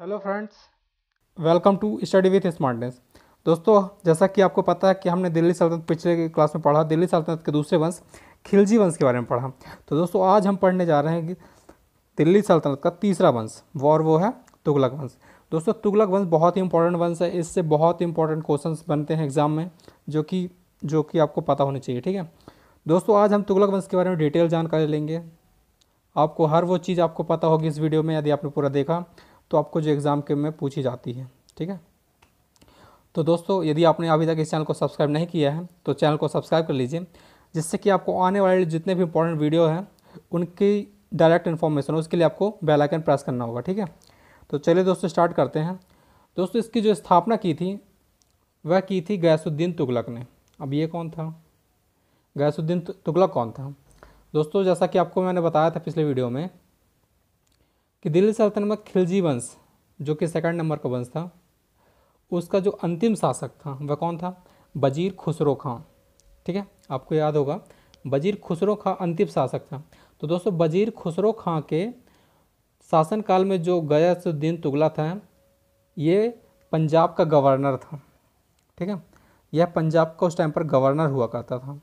hello friends welcome to study with smartness दोस्तों जैसा कि आपको पता है कि हमने दिल्ली सल्तनत पिछले क्लास में पढ़ा दिल्ली सल्तनत के दूसरे वंश खिलजी वंश के बारे में पढ़ा तो दोस्तों आज हम पढ़ने जा रहे हैं कि दिल्ली सल्तनत का तीसरा वंश वॉर वो है तुगलक वंश दोस्तों तुगलक वंश बहुत ही इंपॉर्टेंट वंश है इससे बहुत इंपॉर्टेंट क्वेश्चन बनते हैं एग्जाम में जो कि जो कि आपको पता होनी चाहिए ठीक है दोस्तों आज हम तुगलक वंश के बारे में डिटेल जानकारी लेंगे आपको हर वो चीज़ आपको पता होगी इस वीडियो में यदि आपने पूरा देखा तो आपको जो एग्ज़ाम के में पूछी जाती है ठीक है तो दोस्तों यदि आपने अभी तक इस चैनल को सब्सक्राइब नहीं किया है तो चैनल को सब्सक्राइब कर लीजिए जिससे कि आपको आने वाले जितने भी इंपॉर्टेंट वीडियो हैं उनकी डायरेक्ट इन्फॉर्मेशन उसके लिए आपको बेल आइकन प्रेस करना होगा ठीक है तो चलिए दोस्तों स्टार्ट करते हैं दोस्तों इसकी जो स्थापना की थी वह की थी गैसुद्दीन तुगलक ने अब ये कौन था गैसुद्दीन तुगलक कौन था दोस्तों जैसा कि आपको मैंने बताया था पिछले वीडियो में कि दिल्ली सल्तनत में खिलजी वंश जो कि सेकंड नंबर का वंश था उसका जो अंतिम शासक था वह कौन था वजीर खुसरो खां ठीक है आपको याद होगा वजीर खुसरो खां अंतिम शासक था तो दोस्तों वजीर खुसरो खां के शासनकाल में जो गयासुद्दीन तुगला था ये पंजाब का गवर्नर था ठीक है यह पंजाब का उस टाइम पर गवर्नर हुआ करता था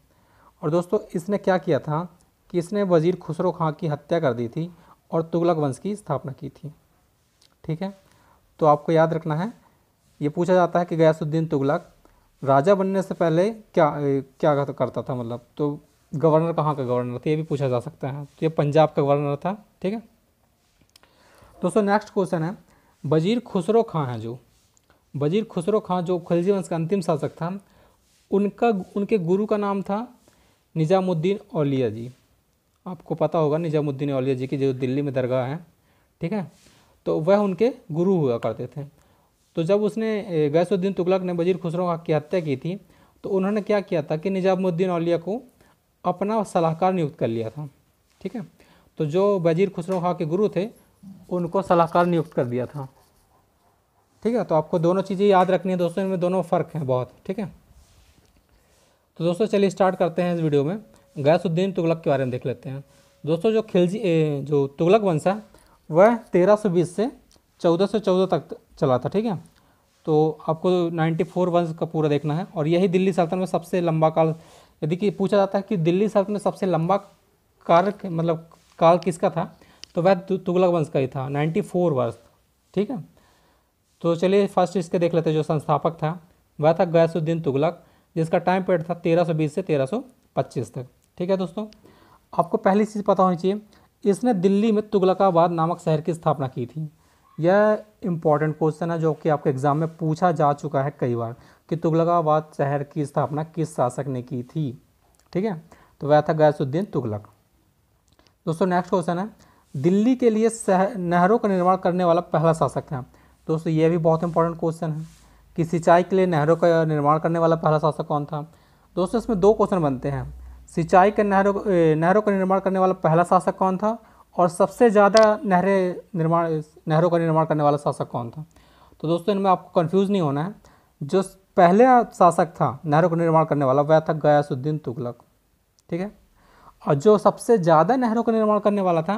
और दोस्तों इसने क्या किया था कि इसने वज़ीर खुसरो खां की हत्या कर दी थी और तुगलक वंश की स्थापना की थी ठीक है तो आपको याद रखना है ये पूछा जाता है कि गयासुद्दीन तुगलक राजा बनने से पहले क्या क्या करता था मतलब तो गवर्नर कहाँ का गवर्नर था ये भी पूछा जा सकता है तो ये पंजाब का गवर्नर था ठीक है दोस्तों नेक्स्ट क्वेश्चन है वजीर खुसरो खां हैं जो वजीर खुसरो खां जो खिलजी वंश का अंतिम शासक था उनका उनके गुरु का नाम था निजामुद्दीन औलिया जी आपको पता होगा निजामुद्दीन अलिया जी की जो दिल्ली में दरगाह हैं ठीक है तो वह उनके गुरु हुआ करते थे तो जब उसने गैसुद्दीन तुगलक ने वजीर खुसरो की हत्या की थी तो उन्होंने क्या किया था कि निजामुद्दीन अलिया को अपना सलाहकार नियुक्त कर लिया था ठीक है तो जो वजीर खुसरो खां के गुरु थे उनको सलाहकार नियुक्त कर दिया था ठीक है तो आपको दोनों चीज़ें याद रखनी है दोस्तों इनमें दोनों फ़र्क हैं बहुत ठीक है तो दोस्तों चलिए स्टार्ट करते हैं इस वीडियो में गैसुद्दीन तुगलक के बारे में देख लेते हैं दोस्तों जो खिलजी जो तुगलक वंश है वह 1320 से 1414 तक चला था ठीक है तो आपको 94 वंश का पूरा देखना है और यही दिल्ली सल्तनत में सबसे लंबा काल यदि कि पूछा जाता है कि दिल्ली सल्तनत में सबसे लंबा काल मतलब काल किसका था तो वह तुगलक वंश का ही था फोर वर्ष ठीक है तो चलिए फर्स्ट इसके देख लेते हैं जो संस्थापक था वह था गयासुद्दीन तुगलक जिसका टाइम पीरियड था 1320 से 1325 तक ठीक है दोस्तों आपको पहली चीज़ पता होनी चाहिए इसने दिल्ली में तुगलकाबाद नामक शहर की स्थापना की थी यह इम्पॉर्टेंट क्वेश्चन है जो कि आपके एग्ज़ाम में पूछा जा चुका है कई बार कि तुगलकाबाद शहर की स्थापना किस शासक ने की थी ठीक है तो वह था गैसुद्दीन तुगलक दोस्तों नेक्स्ट क्वेश्चन है दिल्ली के लिए नहरों का निर्माण करने वाला पहला शासक था दोस्तों यह भी बहुत इंपॉर्टेंट क्वेश्चन है कि सिंचाई के लिए नहरों का निर्माण करने वाला पहला शासक कौन था दोस्तों इसमें दो क्वेश्चन बनते हैं सिंचाई के नहरों नहरों का निर्माण करने वाला पहला शासक कौन था और सबसे ज़्यादा नहरें निर्माण नहरों का निर्माण करने वाला शासक कौन था तो दोस्तों इनमें आपको कन्फ्यूज़ नहीं होना है जो पहले शासक था नहरों का निर्माण करने वाला वह था गयासुद्दीन तुगलक ठीक है और जो सबसे ज़्यादा नहरों का निर्माण करने वाला था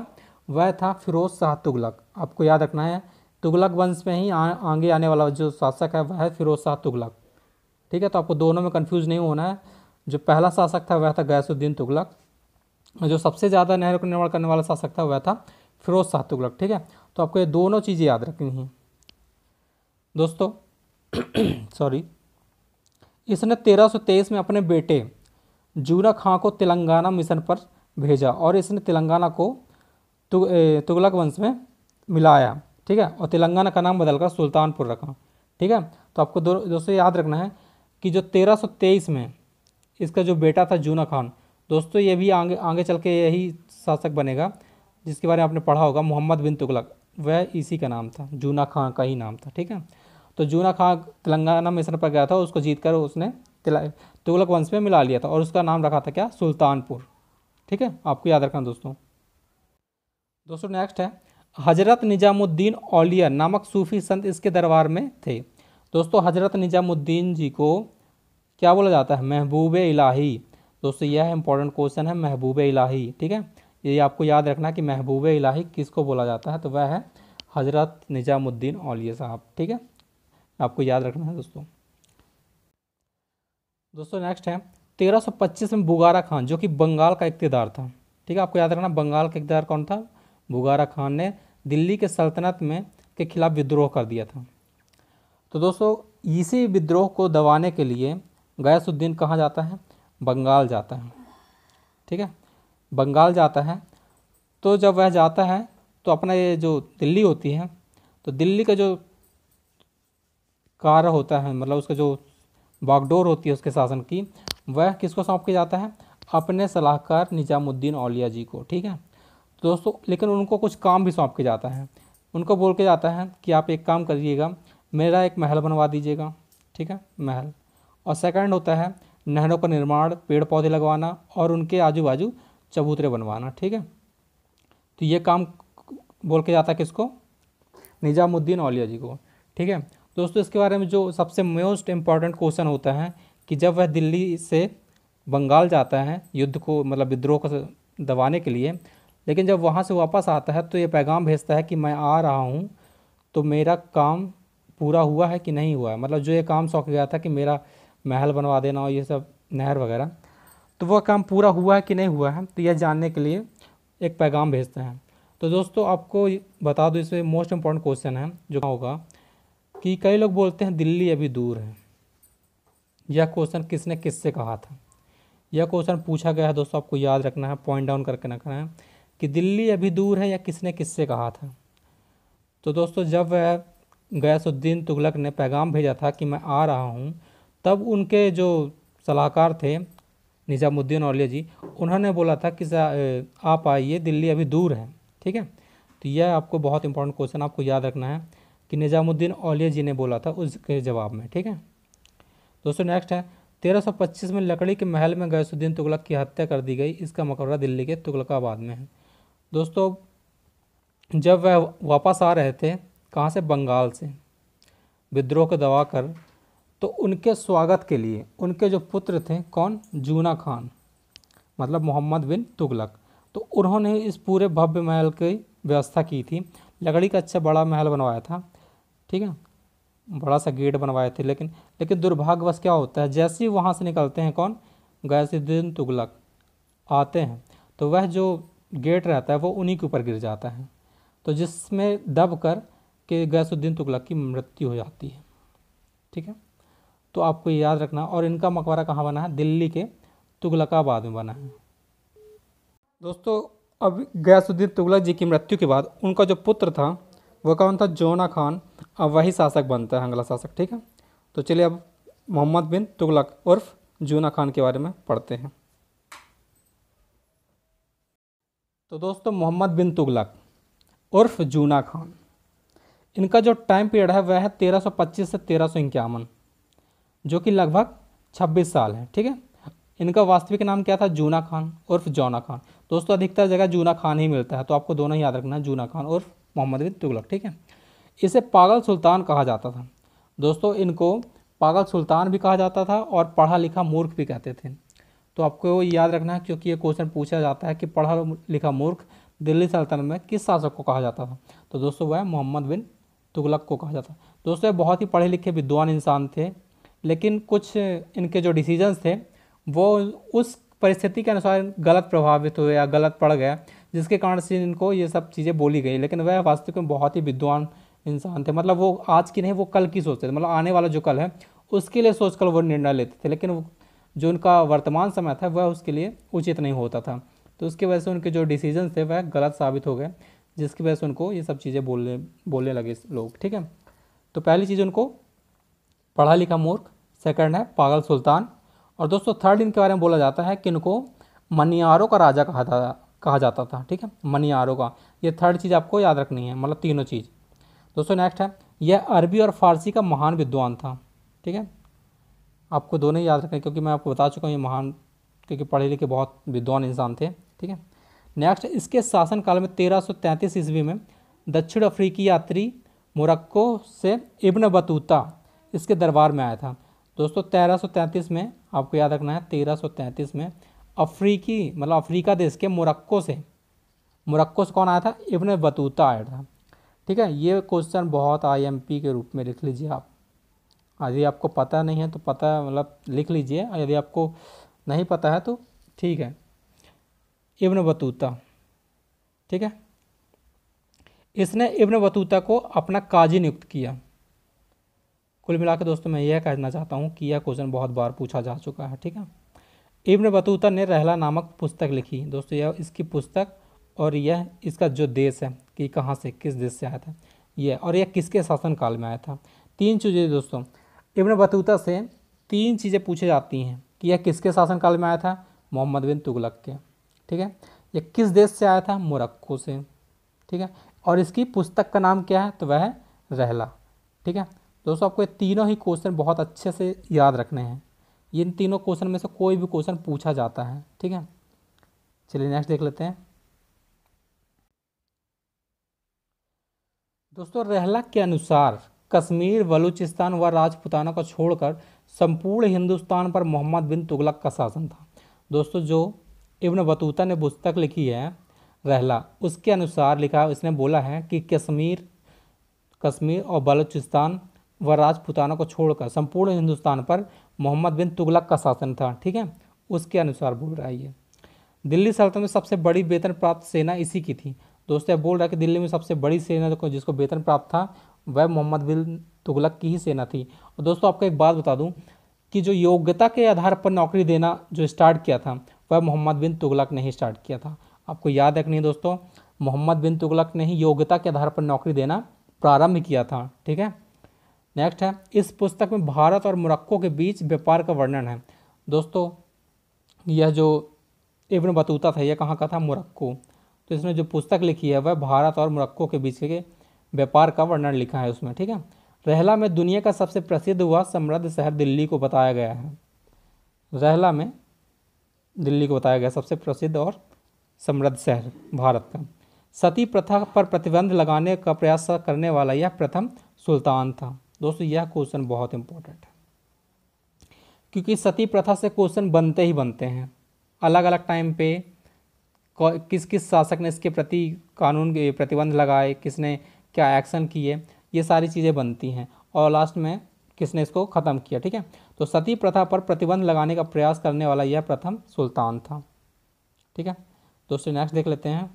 वह था फिरोज शाह तुगलक आपको याद रखना है तुगलक वंश में ही आ, आगे आने वाला जो शासक है वह है फिरोज शाह तुगलक ठीक है तो आपको दोनों में कन्फ्यूज़ नहीं होना है जो पहला शासक था वह था गैसुद्दीन तुगलक जो सबसे ज़्यादा नहरों का निर्माण करने वाला शासक था वह था फिरोज शाह तुगलक ठीक है तो आपको ये दोनों चीज़ें याद रखनी हैं दोस्तों सॉरी इसने 1323 में अपने बेटे जूना खां को तेलंगाना मिशन पर भेजा और इसने तेलंगाना को तु, तुगलक वंश में मिलाया ठीक है और तेलंगाना का नाम बदलकर सुल्तानपुर रखा ठीक है तो आपको दो दोस्तों याद रखना है कि जो 1323 में इसका जो बेटा था जूना खान दोस्तों ये भी आगे आगे चल के यही शासक बनेगा जिसके बारे में आपने पढ़ा होगा मोहम्मद बिन तुगलक वह इसी का नाम था जूना खां का ही नाम था ठीक है तो जूना खां तेलंगाना मिशन पर गया था उसको जीत कर उसने तुगलक वंश में मिला लिया था और उसका नाम रखा था क्या सुल्तानपुर ठीक है आपको याद रखना दोस्तों दोस्तों नेक्स्ट है हजरत निजामुद्दीन औलिया नामक सूफी संत इसके दरबार में थे दोस्तों हजरत निजामुद्दीन जी को क्या बोला जाता है महबूब इलाही दोस्तों यह इंपॉर्टेंट क्वेश्चन है महबूब इलाही ठीक है ये आपको याद रखना कि महबूब इलाही किसको बोला जाता है तो वह है हज़रत निज़ामुद्दीन औलिया साहब ठीक है आपको याद रखना है दोस्तों दोस्तों नेक्स्ट है 1325 में बुगारा खान जो कि बंगाल का इकतदार था ठीक है आपको याद रखना बंगाल का इकतदार कौन था बुगारा खान ने दिल्ली के सल्तनत में के खिलाफ विद्रोह कर दिया था तो दोस्तों इसी विद्रोह को दबाने के लिए गयासुद्दीन कहाँ जाता है बंगाल जाता है ठीक है बंगाल जाता है तो जब वह जाता है तो अपना ये जो दिल्ली होती है तो दिल्ली का जो कार्य होता है मतलब उसका जो बागडोर होती है उसके शासन की वह किसको सौंप के जाता है अपने सलाहकार निजामुद्दीन औलिया जी को ठीक है तो दोस्तों लेकिन उनको कुछ काम भी सौंप के जाता है उनको बोल के जाता है कि आप एक काम करिएगा मेरा एक महल बनवा दीजिएगा ठीक है महल और सेकंड होता है नहरों का निर्माण पेड़ पौधे लगवाना और उनके आजू बाजू चबूतरे बनवाना ठीक है तो ये काम बोल के जाता है किसको निजामुद्दीन औलिया जी को ठीक है दोस्तों इसके बारे में जो सबसे मोस्ट इम्पॉर्टेंट क्वेश्चन होता है कि जब वह दिल्ली से बंगाल जाता है युद्ध को मतलब विद्रोह को दबाने के लिए लेकिन जब वहाँ से वापस आता है तो ये पैगाम भेजता है कि मैं आ रहा हूँ तो मेरा काम पूरा हुआ है कि नहीं हुआ है मतलब जो ये काम सौंप गया था कि मेरा महल बनवा देना और ये सब नहर वगैरह तो वह काम पूरा हुआ है कि नहीं हुआ है तो यह जानने के लिए एक पैगाम भेजते हैं तो दोस्तों आपको बता दो इसमें मोस्ट इम्पॉर्टेंट क्वेश्चन है जो होगा कि कई लोग बोलते हैं दिल्ली अभी दूर है यह क्वेश्चन किसने किससे कहा था यह क्वेश्चन पूछा गया है दोस्तों आपको याद रखना है पॉइंट डाउन करके रखना है कि दिल्ली अभी दूर है या किसने किससे कहा था तो दोस्तों जब वह गयासुद्दीन तुगलक ने पैगाम भेजा था कि मैं आ रहा हूँ तब उनके जो सलाहकार थे निज़ामुद्दीन औलिया जी उन्होंने बोला था कि आप आइए दिल्ली अभी दूर है ठीक है तो यह आपको बहुत इंपॉर्टेंट क्वेश्चन आपको याद रखना है कि निज़ामुद्दीन औलिया जी ने बोला था उसके जवाब में ठीक है दोस्तों नेक्स्ट है 1325 में लकड़ी के महल में गैसुद्दीन तुगलक की हत्या कर दी गई इसका मकबरा दिल्ली के तुगलकाबाद में है दोस्तों जब वह वापस आ रहे थे कहाँ से बंगाल से विद्रोह को दबा कर तो उनके स्वागत के लिए उनके जो पुत्र थे कौन जूना खान मतलब मोहम्मद बिन तुगलक तो उन्होंने इस पूरे भव्य महल की व्यवस्था की थी लकड़ी का अच्छा बड़ा महल बनवाया था ठीक है बड़ा सा गेट बनवाए थे लेकिन लेकिन दुर्भाग्यवश क्या होता है जैसे ही वहाँ से निकलते हैं कौन गैसुद्दीन तुगलक आते हैं तो वह जो गेट रहता है वो उन्हीं के ऊपर गिर जाता है तो जिसमें दब कर के गैसुद्दीन तुगलक की मृत्यु हो जाती है ठीक है तो आपको याद रखना और इनका मकबरा कहाँ बना है दिल्ली के तुगलकाबाद में बना है दोस्तों अब गयासुद्दीन तुगलक जी की मृत्यु के बाद उनका जो पुत्र था वह कौन था जोना खान अब वही शासक बनता है हंगला शासक ठीक है तो चलिए अब मोहम्मद बिन तुगलक उर्फ जूना खान के बारे में पढ़ते हैं तो दोस्तों मोहम्मद बिन तुगलक उर्फ जूना खान इनका जो टाइम पीरियड है वह है 1325 से तेरह जो कि लगभग 26 साल है ठीक है इनका वास्तविक नाम क्या था जूना खान उर्फ जौना खान दोस्तों अधिकतर जगह जूना खान ही मिलता है तो आपको दोनों याद रखना है जूना खान उर्फ मोहम्मद बिन तुगलक ठीक है इसे पागल सुल्तान कहा जाता था दोस्तों इनको पागल सुल्तान भी कहा जाता था और पढ़ा लिखा मूर्ख भी कहते थे तो आपको याद रखना है क्योंकि ये क्वेश्चन पूछा जाता है कि पढ़ा लिखा मूर्ख दिल्ली सल्तनत में किस शासक को कहा जाता था तो दोस्तों वह मोहम्मद बिन तुगलक को कहा जाता दोस्तों बहुत ही पढ़े लिखे विद्वान इंसान थे लेकिन कुछ इनके जो डिसीजंस थे वो उस परिस्थिति के अनुसार गलत प्रभावित हुए या गलत पड़ गया जिसके कारण से इनको ये सब चीज़ें बोली गई लेकिन वह वास्तविक में बहुत ही विद्वान इंसान थे मतलब वो आज की नहीं वो कल की सोचते थे मतलब आने वाला जो कल है उसके लिए सोच कर वो निर्णय लेते थे लेकिन जो उनका वर्तमान समय था वह उसके लिए उचित नहीं होता था तो उसकी वजह से उनके जो डिसीजन थे वह गलत साबित हो गए जिसकी वजह से उनको ये सब चीज़ें बोलने बोलने लगे लोग ठीक है तो पहली चीज़ उनको पढ़ा लिखा मूर्ख सेकंड है पागल सुल्तान और दोस्तों थर्ड इनके बारे में बोला जाता है कि इनको मनियारों का राजा कहा था कहा जाता था ठीक है मनियारों का ये थर्ड चीज़ आपको याद रखनी है मतलब तीनों चीज़ दोस्तों नेक्स्ट है यह अरबी और फारसी का महान विद्वान था ठीक है आपको दोनों याद रखें क्योंकि मैं आपको बता चुका हूँ ये महान क्योंकि पढ़े लिखे बहुत विद्वान इंसान थे ठीक है नेक्स्ट इसके शासनकाल में तेरह ईस्वी में दक्षिण अफ्रीकी यात्री मोरक्को से इब्न बतूता इसके दरबार में आया था दोस्तों 1333 में आपको याद रखना है 1333 में अफ्रीकी मतलब अफ्रीका देश के मोरक्को से मोरक्को से कौन आया था इब्ने बतूता आया था ठीक है ये क्वेश्चन बहुत आईएमपी के रूप में लिख लीजिए आप यदि आपको पता नहीं है तो पता मतलब लिख लीजिए यदि आपको नहीं पता है तो ठीक है इब्न बतूता ठीक है इसने इब्न बतूता को अपना काजी नियुक्त किया कुल मिलाकर दोस्तों मैं यह कहना चाहता हूँ कि यह क्वेश्चन बहुत बार पूछा जा चुका है ठीक है इब्न बतूता ने रहला नामक पुस्तक लिखी दोस्तों यह इसकी पुस्तक और यह इसका जो देश है कि कहाँ से किस देश से आया था यह और यह किसके शासनकाल में आया था तीन चीज़ें दोस्तों इब्न बतूता से तीन चीज़ें पूछी जाती हैं कि यह किसके शासनकाल में आया था मोहम्मद बिन तुगलक के ठीक है यह किस देश से आया था मोरक्को से ठीक है और इसकी पुस्तक का नाम क्या है तो वह है रहला ठीक है दोस्तों आपको ये तीनों ही क्वेश्चन बहुत अच्छे से याद रखने हैं इन तीनों क्वेश्चन में से कोई भी क्वेश्चन पूछा जाता है ठीक है चलिए नेक्स्ट देख लेते हैं दोस्तों रहला के अनुसार कश्मीर बलूचिस्तान व राजपुताना को छोड़कर संपूर्ण हिंदुस्तान पर मोहम्मद बिन तुगलक का शासन था दोस्तों जो इब्न बतूता ने पुस्तक लिखी है रहला उसके अनुसार लिखा इसने बोला है कि कश्मीर कश्मीर और बलूचिस्तान व राजपुताना को छोड़कर संपूर्ण हिंदुस्तान पर मोहम्मद बिन तुगलक का शासन था ठीक है उसके अनुसार बोल रहा है ये दिल्ली सल्तनत में सबसे बड़ी वेतन प्राप्त सेना इसी की थी दोस्तों बोल रहा है कि दिल्ली में सबसे बड़ी सेना जिसको वेतन प्राप्त था वह मोहम्मद बिन तुगलक की ही सेना थी और दोस्तों आपको एक बात बता दूँ कि जो योग्यता के आधार पर नौकरी देना जो स्टार्ट किया था वह मोहम्मद बिन तुगलक ने ही स्टार्ट किया था आपको याद रखनी है दोस्तों मोहम्मद बिन तुगलक ने ही योग्यता के आधार पर नौकरी देना प्रारंभ किया था ठीक है नेक्स्ट है इस पुस्तक में भारत और मोरक्को के बीच व्यापार का वर्णन है दोस्तों यह जो इब्न बतूता था यह कहाँ का था मोरक्को तो इसने जो पुस्तक लिखी है वह भारत और मोरक्को के बीच के व्यापार का वर्णन लिखा है उसमें ठीक है रहला में दुनिया का सबसे प्रसिद्ध हुआ समृद्ध शहर दिल्ली को बताया गया है रहला में दिल्ली को बताया गया सबसे प्रसिद्ध और समृद्ध शहर भारत का सती प्रथा पर प्रतिबंध लगाने का प्रयास करने वाला यह प्रथम सुल्तान था दोस्तों यह क्वेश्चन बहुत इंपॉर्टेंट है क्योंकि सती प्रथा से क्वेश्चन बनते ही बनते हैं अलग अलग टाइम पे किस किस शासक ने इसके प्रति कानून के प्रतिबंध लगाए किसने क्या एक्शन किए ये सारी चीज़ें बनती हैं और लास्ट में किसने इसको ख़त्म किया ठीक है तो सती प्रथा पर प्रतिबंध लगाने का प्रयास करने वाला यह प्रथम सुल्तान था ठीक है दोस्तों नेक्स्ट देख लेते हैं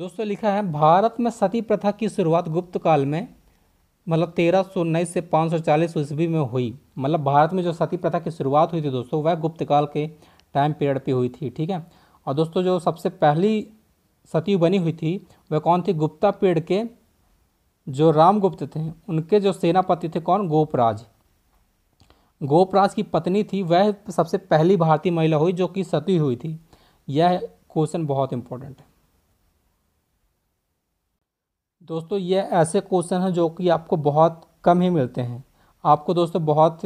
दोस्तों लिखा है भारत में सती प्रथा की शुरुआत गुप्त काल में मतलब तेरह सौ उन्नीस से पाँच सौ चालीस ईस्वी में हुई मतलब भारत में जो सती प्रथा की शुरुआत हुई थी दोस्तों वह गुप्तकाल के टाइम पीरियड पे हुई थी ठीक है और दोस्तों जो सबसे पहली सती बनी हुई थी वह कौन थी गुप्ता पीरियड के जो रामगुप्त थे उनके जो सेनापति थे कौन गोपराज गोपराज की पत्नी थी वह सबसे पहली भारतीय महिला हुई जो कि सती हुई थी यह क्वेश्चन बहुत इंपॉर्टेंट है दोस्तों ये ऐसे क्वेश्चन हैं जो कि आपको बहुत कम ही मिलते हैं आपको दोस्तों बहुत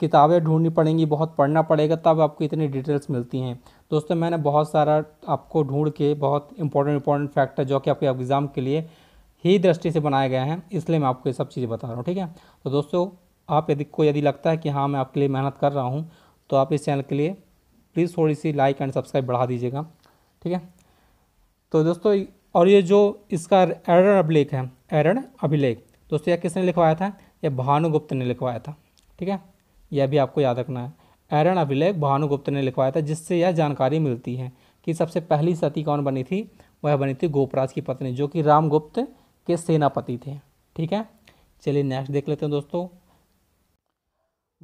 किताबें ढूंढनी पड़ेंगी बहुत पढ़ना पड़ेगा तब आपको इतनी डिटेल्स मिलती हैं दोस्तों मैंने बहुत सारा आपको ढूंढ के बहुत इंपॉर्टेंट इंपॉर्टेंट फैक्ट है जो कि आपके एग्ज़ाम के लिए ही दृष्टि से बनाए गए हैं इसलिए मैं आपको ये सब चीज़ें बता रहा हूँ ठीक है तो दोस्तों आप यदि को यदि लगता है कि हाँ मैं आपके लिए मेहनत कर रहा हूँ तो आप इस चैनल के लिए प्लीज़ थोड़ी सी लाइक एंड सब्सक्राइब बढ़ा दीजिएगा ठीक है तो दोस्तों और ये जो इसका एरन अभिलेख है एरन अभिलेख दोस्तों यह किसने लिखवाया था यह भानुगुप्त ने लिखवाया था ठीक है यह भी आपको याद रखना है एरन अभिलेख भानुगुप्त ने लिखवाया था जिससे यह जानकारी मिलती है कि सबसे पहली सती कौन बनी थी वह बनी थी गोपराज की पत्नी जो कि रामगुप्त के सेनापति थे ठीक है चलिए नेक्स्ट देख लेते हैं दोस्तों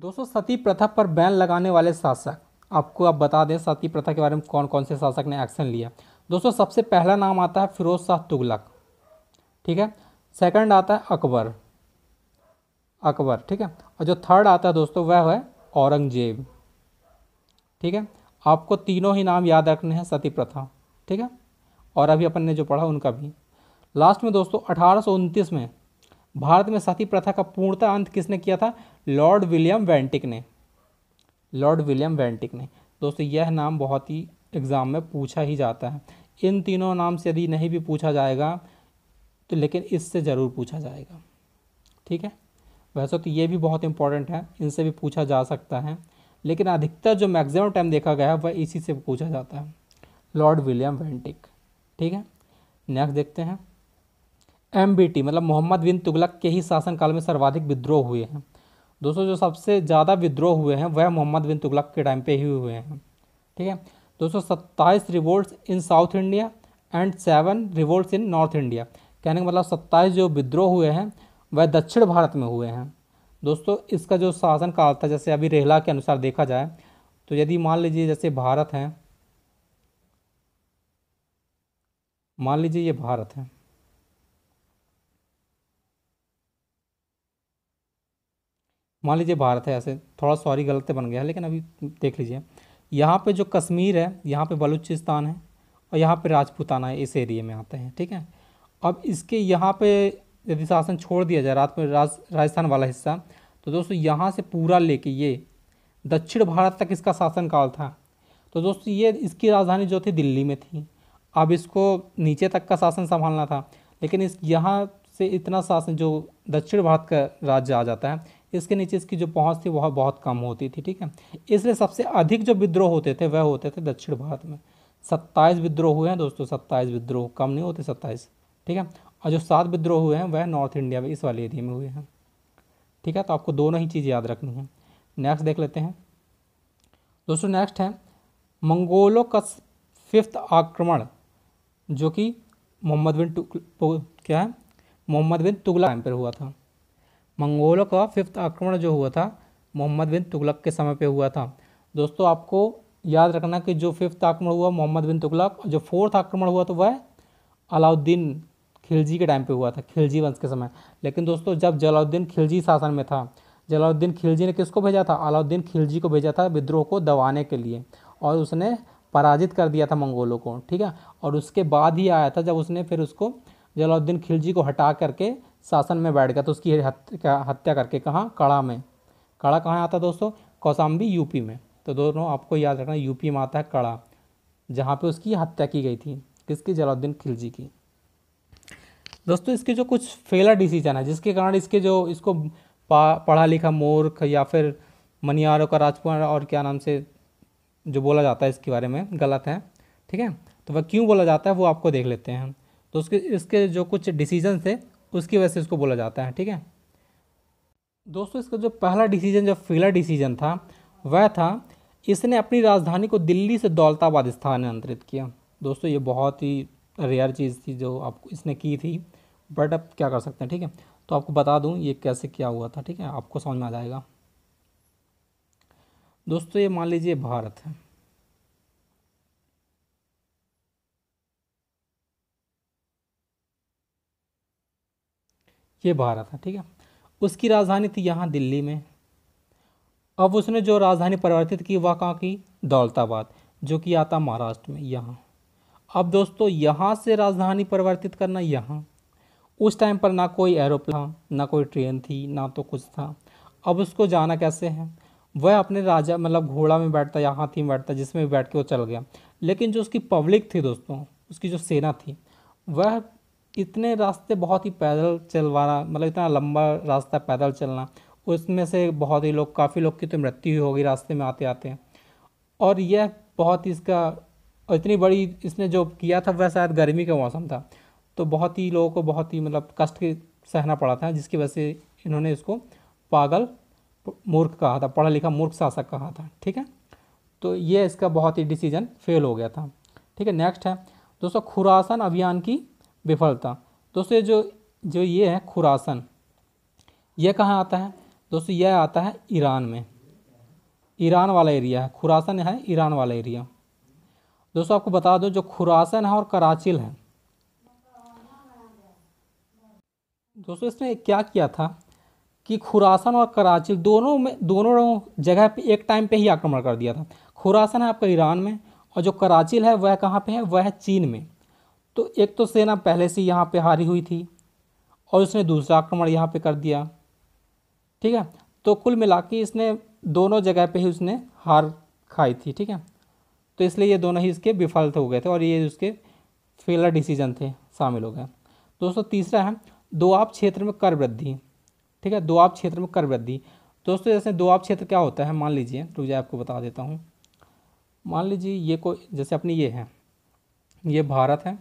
दोस्तों सती प्रथा पर बैन लगाने वाले शासक आपको आप बता दें सती प्रथा के बारे में कौन कौन से शासक ने एक्शन लिया दोस्तों सबसे पहला नाम आता है फिरोज शाह तुगलक ठीक है सेकंड आता है अकबर अकबर ठीक है और जो थर्ड आता है दोस्तों वह है औरंगजेब ठीक है आपको तीनों ही नाम याद रखने हैं सती प्रथा ठीक है और अभी अपन ने जो पढ़ा उनका भी लास्ट में दोस्तों अठारह में भारत में सती प्रथा का पूर्णतः अंत किसने किया था लॉर्ड विलियम वेंटिक ने लॉर्ड विलियम वेंटिक ने दोस्तों यह नाम बहुत ही एग्ज़ाम में पूछा ही जाता है इन तीनों नाम से यदि नहीं भी पूछा जाएगा तो लेकिन इससे ज़रूर पूछा जाएगा ठीक है वैसे तो ये भी बहुत इंपॉर्टेंट है इनसे भी पूछा जा सकता है लेकिन अधिकतर जो मैक्सिमम टाइम देखा गया है वह इसी से पूछा जाता है लॉर्ड विलियम वेंटिक ठीक है नेक्स्ट देखते हैं एम मतलब मोहम्मद बिन तुगलक के ही शासनकाल में सर्वाधिक विद्रोह हुए हैं दोस्तों जो सबसे ज़्यादा विद्रोह हुए हैं वह मोहम्मद बिन तुगलक के टाइम पे ही हुए हैं ठीक है दो सौ revolts in south India and seven revolts in north India कहने का मतलब सत्ताईस जो विद्रोह हुए हैं वह दक्षिण भारत में हुए हैं दोस्तों इसका जो शासन काल था जैसे अभी रेहला के अनुसार देखा जाए तो यदि मान लीजिए जैसे भारत है मान लीजिए ये भारत है मान लीजिए भारत है ऐसे थोड़ा सॉरी गलत बन गया है लेकिन अभी देख लीजिए यहाँ पे जो कश्मीर है यहाँ पे बलूचिस्तान है और यहाँ पे राजपूताना है इस एरिए में आते हैं ठीक है अब इसके यहाँ पे यदि शासन छोड़ दिया जाए रात में राज राजस्थान वाला हिस्सा तो दोस्तों यहाँ से पूरा लेके ये दक्षिण भारत तक इसका शासनकाल था तो दोस्तों ये इसकी राजधानी जो थी दिल्ली में थी अब इसको नीचे तक का शासन संभालना था लेकिन इस यहाँ से इतना शासन जो दक्षिण भारत का राज्य आ जाता है इसके नीचे इसकी जो पहुँच थी वह बहुत कम होती थी ठीक है इसलिए सबसे अधिक जो विद्रोह होते थे वह होते थे दक्षिण भारत में सत्ताईस विद्रोह हुए हैं दोस्तों सत्ताईस विद्रोह कम नहीं होते सत्ताईस ठीक है और जो सात विद्रोह हुए हैं वह नॉर्थ इंडिया में इस वाले एरिया में हुए हैं ठीक है तो आपको दोनों ही चीज़ याद रखनी है नेक्स्ट देख लेते हैं दोस्तों नेक्स्ट है मंगोलों का फिफ्थ आक्रमण जो कि मोहम्मद बिन क्या है मोहम्मद बिन तुगला टाइम पर हुआ था मंगोलों का फिफ्थ आक्रमण जो हुआ था मोहम्मद बिन तुगलक के समय पे हुआ था दोस्तों आपको याद रखना कि जो फिफ्थ आक्रमण हुआ मोहम्मद बिन तुगलक जो फोर्थ आक्रमण हुआ तो वह अलाउद्दीन खिलजी के टाइम पे हुआ था खिलजी वंश के समय लेकिन दोस्तों जब जलाउद्दीन खिलजी शासन में था जलाउद्दीन खिलजी ने किसको भेजा था अलाउद्दीन खिलजी को भेजा था विद्रोह को दबाने के लिए और उसने पराजित कर दिया था मंगोलों को ठीक है और उसके बाद ही आया था जब उसने फिर उसको जलाउद्दीन खिलजी को हटा करके शासन में बैठ गया तो उसकी हत्या करके कहाँ कड़ा में कड़ा कहाँ आता है दोस्तों कौसाम्बी यूपी में तो दोनों आपको याद रखना यूपी में आता है कड़ा जहाँ पे उसकी हत्या की गई थी किसकी जलाउद्दीन खिलजी की दोस्तों इसके जो कुछ फेला डिसीजन है जिसके कारण इसके जो इसको पढ़ा लिखा मूर्ख या फिर मनियारों का राजकुमार और क्या नाम से जो बोला जाता है इसके बारे में गलत है ठीक है तो वह क्यों बोला जाता है वो आपको देख लेते हैं तो उसके इसके जो कुछ डिसीजन थे उसकी वजह से इसको बोला जाता है ठीक है दोस्तों इसका जो पहला डिसीजन जो फिला डिसीजन था वह था इसने अपनी राजधानी को दिल्ली से दौलताबाद स्थानांतरित किया दोस्तों ये बहुत ही रेयर चीज़ थी जो आपको इसने की थी बट अब क्या कर सकते हैं ठीक है तो आपको बता दूं ये कैसे क्या हुआ था ठीक है आपको समझ में आ जाएगा दोस्तों ये मान लीजिए भारत है ये भारत है ठीक है उसकी राजधानी थी यहाँ दिल्ली में अब उसने जो राजधानी परिवर्तित की वह कहाँ की दौलताबाद जो कि आता महाराष्ट्र में यहाँ अब दोस्तों यहाँ से राजधानी परिवर्तित करना यहाँ उस टाइम पर ना कोई एरोप्लान था ना कोई ट्रेन थी ना तो कुछ था अब उसको जाना कैसे है वह अपने राजा मतलब घोड़ा में बैठता या हाथी में बैठता जिसमें बैठ के वो चल गया लेकिन जो उसकी पब्लिक थी दोस्तों उसकी जो सेना थी वह इतने रास्ते बहुत ही पैदल चलवाना मतलब इतना लंबा रास्ता पैदल चलना उसमें से बहुत ही लोग काफ़ी लोग की तो मृत्यु ही होगी रास्ते में आते आते हैं और यह बहुत ही इसका इतनी बड़ी इसने जो किया था वह शायद गर्मी का मौसम था तो बहुत ही लोगों को बहुत ही मतलब कष्ट सहना पड़ा था जिसकी वजह से इन्होंने इसको पागल मूर्ख कहा था पढ़ा लिखा मूर्ख शासक कहा था ठीक है तो ये इसका बहुत ही डिसीजन फेल हो गया था ठीक है नेक्स्ट है दोस्तों खुरासन अभियान की विफलता दोस्तों जो जो ये है खुरासन यह कहाँ आता है दोस्तों यह आता है ईरान में ईरान वाला एरिया है खुरासन है ईरान वाला एरिया दोस्तों आपको बता दो जो खुरासन है और कराचिल है दोस्तों इसने क्या किया था कि खुरासन और कराचिल दोनों में दोनों जगह पे एक टाइम पे ही आक्रमण कर दिया था खुरासन है आपका ईरान में और जो कराचिल है वह कहाँ पे है वह है चीन में तो एक तो सेना पहले से यहाँ पे हारी हुई थी और उसने दूसरा आक्रमण यहाँ पे कर दिया ठीक है तो कुल मिला के इसने दोनों जगह पे ही उसने हार खाई थी ठीक है तो इसलिए ये दोनों ही इसके विफल हो गए थे और ये उसके फेलर डिसीजन थे शामिल हो गए दोस्तों तीसरा है दोआब क्षेत्र में कर वृद्धि ठीक है दोआब क्षेत्र में कर वृद्धि दोस्तों जैसे दोआब क्षेत्र क्या होता है मान लीजिए रुक जाए आपको बता देता हूँ मान लीजिए ये को जैसे अपनी ये है ये भारत है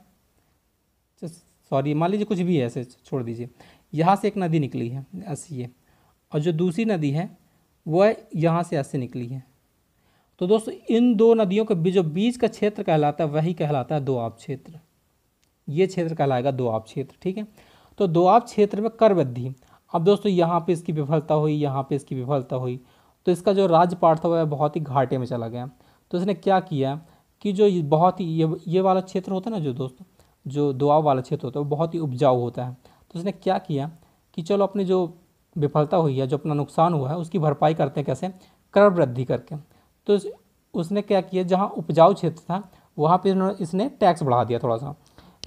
सॉरी मान लीजिए कुछ भी है ऐसे छोड़ दीजिए यहाँ से एक नदी निकली है अस्सी ये और जो दूसरी नदी है वो है यहाँ से अस्सी निकली है तो दोस्तों इन दो नदियों के जो बीच का क्षेत्र कहलाता है वही कहलाता है दो आप क्षेत्र ये क्षेत्र कहलाएगा दो आप क्षेत्र ठीक है तो दो आप क्षेत्र में कर वृद्धि अब दोस्तों यहाँ पे इसकी विफलता हुई यहाँ पे इसकी विफलता हुई तो इसका जो राज्यपाठ था वह बहुत ही घाटे में चला गया तो इसने क्या किया कि जो बहुत ही ये ये वाला क्षेत्र होता है ना जो दोस्तों जो दुआ वाला क्षेत्र होता है वो बहुत ही उपजाऊ होता है तो उसने क्या किया कि चलो अपनी जो विफलता हुई है जो अपना नुकसान हुआ है उसकी भरपाई करते हैं कैसे कर वृद्धि करके तो उसने क्या किया जहाँ उपजाऊ क्षेत्र था वहाँ पर इसने टैक्स बढ़ा दिया थोड़ा सा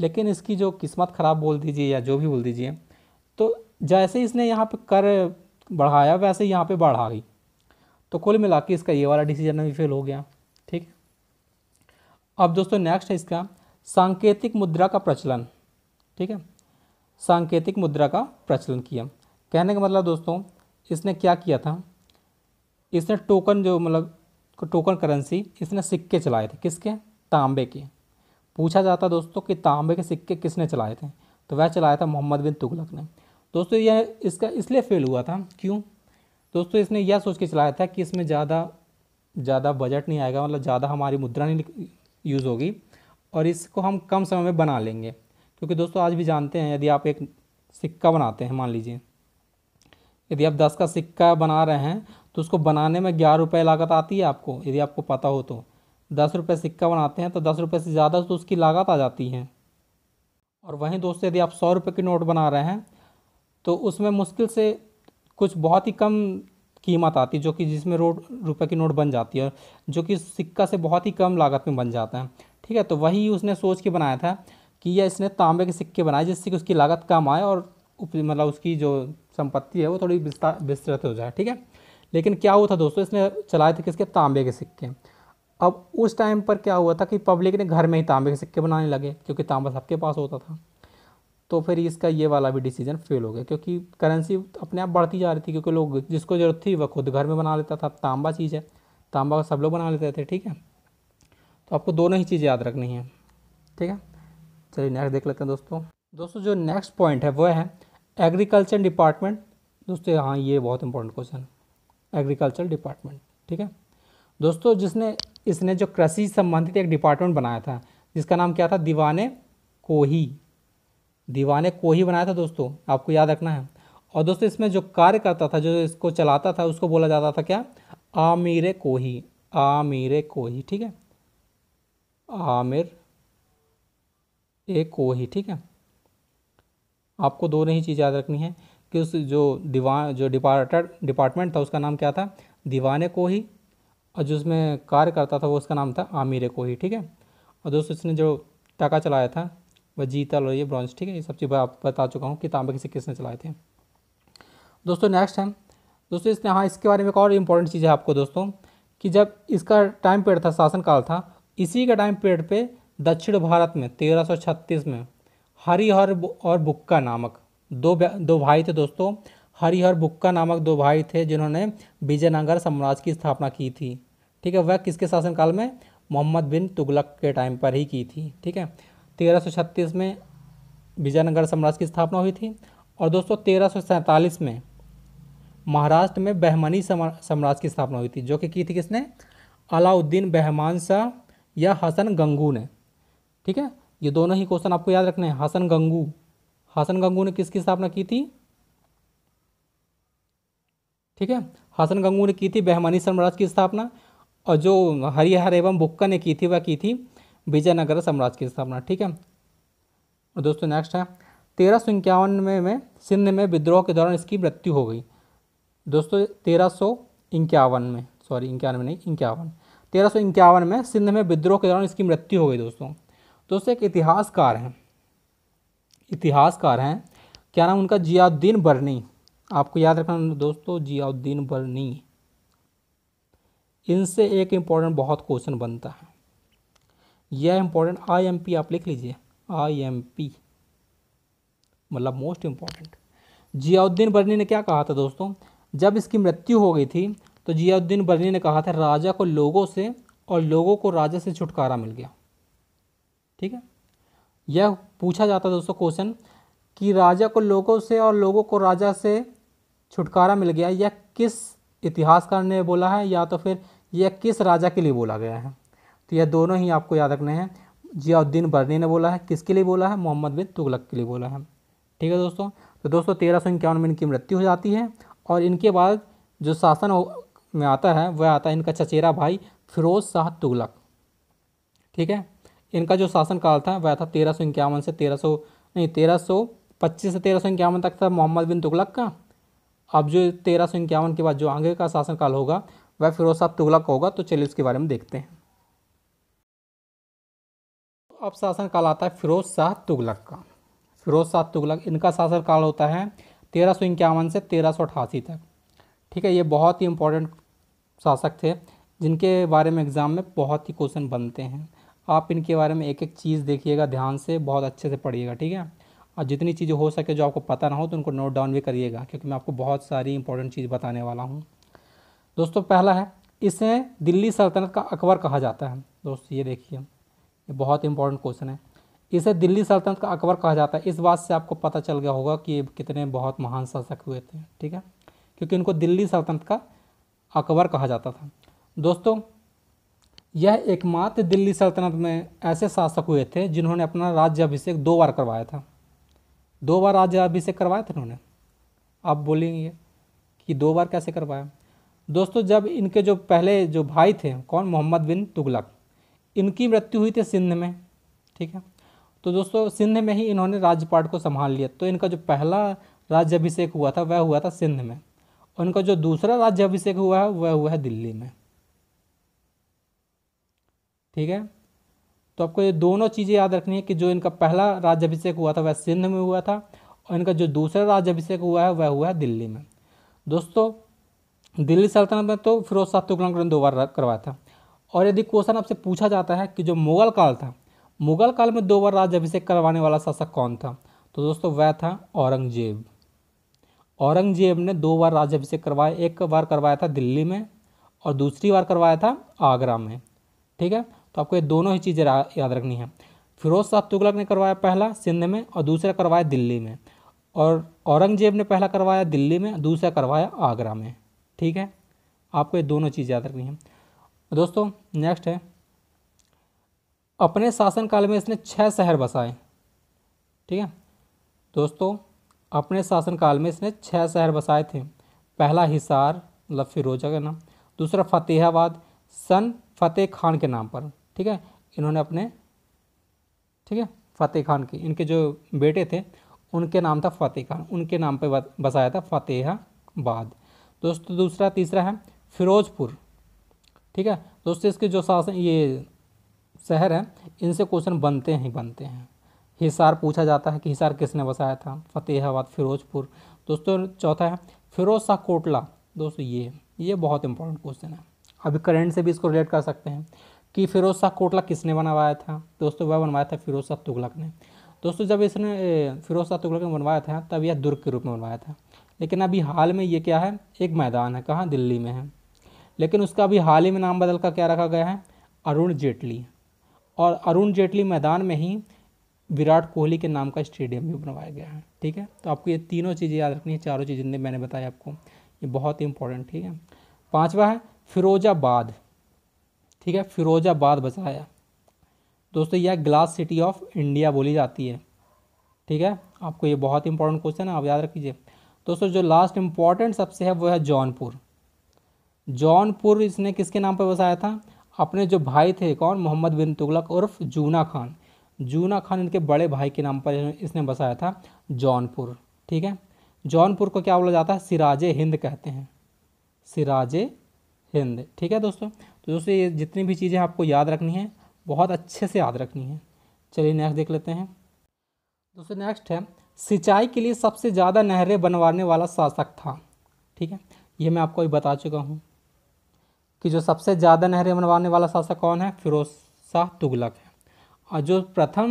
लेकिन इसकी जो किस्मत ख़राब बोल दीजिए या जो भी बोल दीजिए तो जैसे इसने यहाँ पर कर बढ़ाया वैसे यहाँ पर बाढ़ आ गई तो कुल मिला के इसका ये वाला डिसीजन भी फेल हो गया ठीक अब दोस्तों नेक्स्ट है इसका सांकेतिक मुद्रा का प्रचलन ठीक है सांकेतिक मुद्रा का प्रचलन किया कहने का मतलब दोस्तों इसने क्या किया था इसने टोकन जो मतलब टोकन करेंसी इसने सिक्के चलाए थे किसके तांबे के पूछा जाता दोस्तों कि तांबे के सिक्के किसने चलाए थे तो वह चलाया था मोहम्मद बिन तुगलक ने दोस्तों यह इसका इसलिए फेल हुआ था क्यों दोस्तों इसने यह सोच के चलाया था कि इसमें ज़्यादा ज़्यादा बजट नहीं आएगा मतलब ज़्यादा हमारी मुद्रा नहीं यूज़ होगी और इसको हम कम समय में बना लेंगे क्योंकि दोस्तों आज भी जानते हैं यदि आप एक सिक्का बनाते हैं मान लीजिए यदि आप दस का सिक्का बना रहे हैं तो उसको बनाने में ग्यारह रुपये लागत आती है आपको यदि आपको पता हो तो दस रुपये सिक्का बनाते हैं तो दस रुपये से ज़्यादा तो उसकी लागत आ जाती है और वहीं दोस्तों यदि आप सौ रुपये की नोट बना रहे हैं तो उसमें मुश्किल से कुछ बहुत ही कम कीमत आती है जो कि जिसमें रोड रुपये की नोट बन जाती है जो कि सिक्का से बहुत ही कम लागत में बन जाता है ठीक है तो वही उसने सोच के बनाया था कि यह इसने तांबे के सिक्के बनाए जिससे कि उसकी लागत कम आए और मतलब उसकी जो संपत्ति है वो थोड़ी विस्तृत हो जाए ठीक है लेकिन क्या हुआ था दोस्तों इसने चलाए थे किसके तांबे के सिक्के अब उस टाइम पर क्या हुआ था कि पब्लिक ने घर में ही तांबे के सिक्के बनाने लगे क्योंकि तांबा सबके पास होता था तो फिर इसका ये वाला भी डिसीजन फेल हो गया क्योंकि करेंसी अपने आप बढ़ती जा रही थी क्योंकि लोग जिसको ज़रूरत थी वह खुद घर में बना लेता था तांबा चीज़ है तांबा सब लोग बना लेते थे ठीक है तो आपको दोनों ही चीज़ याद रखनी है ठीक है चलिए नेक्स्ट देख लेते हैं दोस्तों दोस्तों जो नेक्स्ट पॉइंट है वह है एग्रीकल्चर डिपार्टमेंट दोस्तों हाँ ये बहुत इंपॉर्टेंट क्वेश्चन एग्रीकल्चर डिपार्टमेंट ठीक है दोस्तों जिसने इसने जो कृषि संबंधित एक डिपार्टमेंट बनाया था जिसका नाम क्या था दीवाने कोही दीवाने कोही बनाया था दोस्तों आपको याद रखना है और दोस्तों इसमें जो कार्य करता था जो इसको चलाता था उसको बोला जाता था क्या आमिर कोही आमिर कोही ठीक है आमिर ए कोही ठीक है आपको दो नहीं चीज़ याद रखनी है कि उस जो दीवान जो डिपार्ट डिपार्टमेंट था उसका नाम क्या था दीवान कोही और जो उसमें कार्य करता था वो उसका नाम था आमिर कोही ठीक है और दोस्तों इसने जो टाका चलाया था वह जीतल और ये ब्रॉन्ज ठीक है ये सब चीज़ आप बता चुका हूँ कि तांबे किसी किसने चलाए थे दोस्तों नेक्स्ट है दोस्तों इसने हाँ इसके बारे में एक और इम्पोर्टेंट चीज़ है आपको दोस्तों कि जब इसका टाइम पीरियड था शासनकाल था इसी के टाइम पीरियड पे दक्षिण भारत में 1336 में हरिहर और बुक्का नामक दो दो भाई थे दोस्तों हरिहर बुक्का नामक दो भाई थे जिन्होंने विजयनगर साम्राज्य की स्थापना की थी ठीक है वह किसके शासनकाल में मोहम्मद बिन तुगलक के टाइम पर ही की थी ठीक है 1336 में विजयनगर साम्राज्य की स्थापना हुई थी और दोस्तों तेरह में महाराष्ट्र में बहमनी साम्राज्य की स्थापना हुई थी जो कि की थी किसने अलाउद्दीन बहमान शाह या हसन गंगू ने ठीक है ये दोनों ही क्वेश्चन आपको याद रखने हैं हसन गंगू हसन गंगू ने किसकी स्थापना की थी ठीक है हसन गंगू ने की थी बहमानी साम्राज्य की स्थापना और जो हरिहर एवं बुक्का ने की थी वह की थी विजयनगर साम्राज्य की स्थापना ठीक है और दोस्तों नेक्स्ट है तेरह सौ में, में सिंध में विद्रोह के दौरान इसकी मृत्यु हो गई दोस्तों तेरह सौ इक्यावन में सॉरी इक्यानवे नहीं इक्यावन तेरह में सिंध में विद्रोह के दौरान इसकी मृत्यु हो गई दोस्तों दोस्तों एक इतिहासकार हैं इतिहासकार हैं क्या नाम उनका जियाउद्दीन बरनी आपको याद रखना दोस्तों जियाउद्दीन बरनी इनसे एक इम्पॉर्टेंट बहुत क्वेश्चन बनता है यह इम्पोर्टेंट आईएमपी आप लिख लीजिए आईएमपी मतलब मोस्ट इम्पॉर्टेंट जियाउद्दीन बरनी ने क्या कहा था दोस्तों जब इसकी मृत्यु हो गई थी तो जियाउद्दीन बरनी ने कहा था राजा को लोगों से और लोगों को राजा से छुटकारा मिल गया ठीक है यह पूछा जाता दोस्तों क्वेश्चन कि राजा को लोगों से और लोगों को राजा से छुटकारा मिल गया यह किस इतिहासकार ने बोला है या तो फिर यह किस राजा के लिए बोला गया है तो यह दोनों ही आपको याद रखने हैं जियाउद्दीन बरनी ने बोला है किसके लिए बोला है मोहम्मद बिन तुगलक के लिए बोला है ठीक है दोस्तों तो दोस्तों तेरह सौ इक्यावन में इनकी मृत्यु हो जाती है और इनके बाद जो शासन में आता है वह आता है इनका चचेरा भाई फिरोज शाह तुगलक ठीक है इनका जो शासनकाल था वह था तेरह सौ इक्यावन से तेरह सौ नहीं तेरह सौ पच्चीस से तेरह सौ इक्यावन तक था मोहम्मद बिन तुगलक का अब जो तेरह सौ इक्यावन के बाद जो आगे का शासनकाल होगा वह फिरोज शाह तुगलक होगा तो चलिए इसके बारे में देखते हैं अब शासनकाल आता है फिरोज शाह तुगलक का फिरोज शाह तुगलक इनका शासनकाल होता है तेरह सौ इक्यावन से तेरह सौ अठासी तक ठीक है ये बहुत ही इंपॉर्टेंट शासक थे जिनके बारे में एग्ज़ाम में बहुत ही क्वेश्चन बनते हैं आप इनके बारे में एक एक चीज़ देखिएगा ध्यान से बहुत अच्छे से पढ़िएगा ठीक है और जितनी चीज़ें हो सके जो आपको पता ना हो तो उनको नोट डाउन भी करिएगा क्योंकि मैं आपको बहुत सारी इंपॉर्टेंट चीज़ बताने वाला हूँ दोस्तों पहला है इसे दिल्ली सल्तनत का अकबर कहा जाता है दोस्त ये देखिए ये बहुत इंपॉर्टेंट क्वेश्चन है इसे दिल्ली सल्तनत का अकबर कहा जाता है इस बात से आपको पता चल गया होगा कि ये कितने बहुत महान शासक हुए थे ठीक है क्योंकि इनको दिल्ली सल्तनत का अकबर कहा जाता था दोस्तों यह एकमात्र दिल्ली सल्तनत में ऐसे शासक हुए थे जिन्होंने अपना अभिषेक दो बार करवाया था दो बार अभिषेक करवाया था इन्होंने आप बोलेंगे कि दो बार कैसे करवाया दोस्तों जब इनके जो पहले जो भाई थे कौन मोहम्मद बिन तुगलक इनकी मृत्यु हुई थी सिंध में ठीक है तो दोस्तों सिंध में ही इन्होंने राज्यपाट को संभाल लिया तो इनका जो पहला अभिषेक हुआ था वह हुआ था सिंध में उनका जो दूसरा राज्य अभिषेक हुआ है वह हुआ है दिल्ली में ठीक है तो आपको ये दोनों चीज़ें याद रखनी है कि जो इनका पहला राज्य अभिषेक हुआ था वह सिंध में हुआ था और इनका जो दूसरा राज्य अभिषेक हुआ है वह हुआ है दिल्ली में दोस्तों दिल्ली सल्तनत में तो फिरोज शाह तुगलक ने दो बार करवाया था और यदि क्वेश्चन आपसे पूछा जाता है कि जो मुगल काल था मुगल काल में दो बार राज्य अभिषेक करवाने वाला शासक कौन था तो दोस्तों वह था औरंगजेब औरंगजेब ने दो बार राज्यभिषेक करवाया एक बार करवाया था दिल्ली में और दूसरी बार करवाया था आगरा में ठीक है तो आपको ये दोनों ही चीज़ें याद रखनी है फिरोज शाह तुगलक ने करवाया पहला सिंध में और दूसरा करवाया दिल्ली में और औरंगजेब ने पहला करवाया दिल्ली में दूसरा करवाया आगरा में ठीक है आपको ये दोनों चीज़ याद रखनी है दोस्तों नेक्स्ट है अपने शासनकाल में इसने छः शहर बसाए ठीक है दोस्तों अपने शासनकाल में इसने छः शहर बसाए थे पहला हिसार मतलब फिरोजा के नाम दूसरा फतेहाबाद सन फतेह खान के नाम पर ठीक है इन्होंने अपने ठीक है फ़तेह खान के इनके जो बेटे थे उनके नाम था फ़तेह खान उनके नाम पर बसाया था फतेहाबाद दोस्तों दूसरा तीसरा है फिरोजपुर ठीक है दोस्तों इसके जो शासन ये शहर हैं इनसे क्वेश्चन बनते हैं बनते हैं हिसार पूछा जाता है कि हिसार किसने बसाया था फतेहाबाद फिरोजपुर दोस्तों चौथा है फिरोज शाह कोटला दोस्तों ये ये बहुत इंपॉर्टेंट क्वेश्चन है अभी करंट से भी इसको रिलेट कर सकते हैं कि फिरोज शाह कोटला किसने बनवाया था दोस्तों वह बनवाया था फिरोज शाह तुगलक ने दोस्तों जब इसने फिरोज शाह तुगलक ने बनवाया था तब यह दुर्ग के रूप में बनवाया था लेकिन अभी हाल में ये क्या है एक मैदान है कहाँ दिल्ली में है लेकिन उसका अभी हाल ही में नाम बदल कर क्या रखा गया है अरुण जेटली और अरुण जेटली मैदान में ही विराट कोहली के नाम का स्टेडियम भी बनवाया गया है ठीक है तो आपको ये तीनों चीज़ें याद रखनी है चारों चीज़ें मैंने बताया आपको ये बहुत ही इंपॉर्टेंट ठीक है पाँचवा है फिरोजाबाद ठीक है फिरोजाबाद बसाया दोस्तों यह ग्लास सिटी ऑफ इंडिया बोली जाती है ठीक है आपको ये बहुत इंपॉर्टेंट क्वेश्चन है आप याद रखीजिए दोस्तों जो लास्ट इम्पॉर्टेंट सबसे है वो है जौनपुर जौनपुर इसने किसके नाम पर बसाया था अपने जो भाई थे कौन मोहम्मद बिन तुगलक उर्फ जूना खान जूना खान इनके बड़े भाई के नाम पर इसने बसाया था जौनपुर ठीक है जौनपुर को क्या बोला जाता है सिराज हिंद कहते हैं सिराज हिंद ठीक है दोस्तों तो दोस्तों ये जितनी भी चीज़ें आपको याद रखनी है बहुत अच्छे से याद रखनी है चलिए नेक्स्ट देख लेते हैं दोस्तों नेक्स्ट है सिंचाई के लिए सबसे ज़्यादा नहरें बनवाने वाला शासक था ठीक है ये मैं आपको अभी बता चुका हूँ कि जो सबसे ज़्यादा नहरें बनवाने वाला शासक कौन है फिरोज शाह तुगलक है और जो प्रथम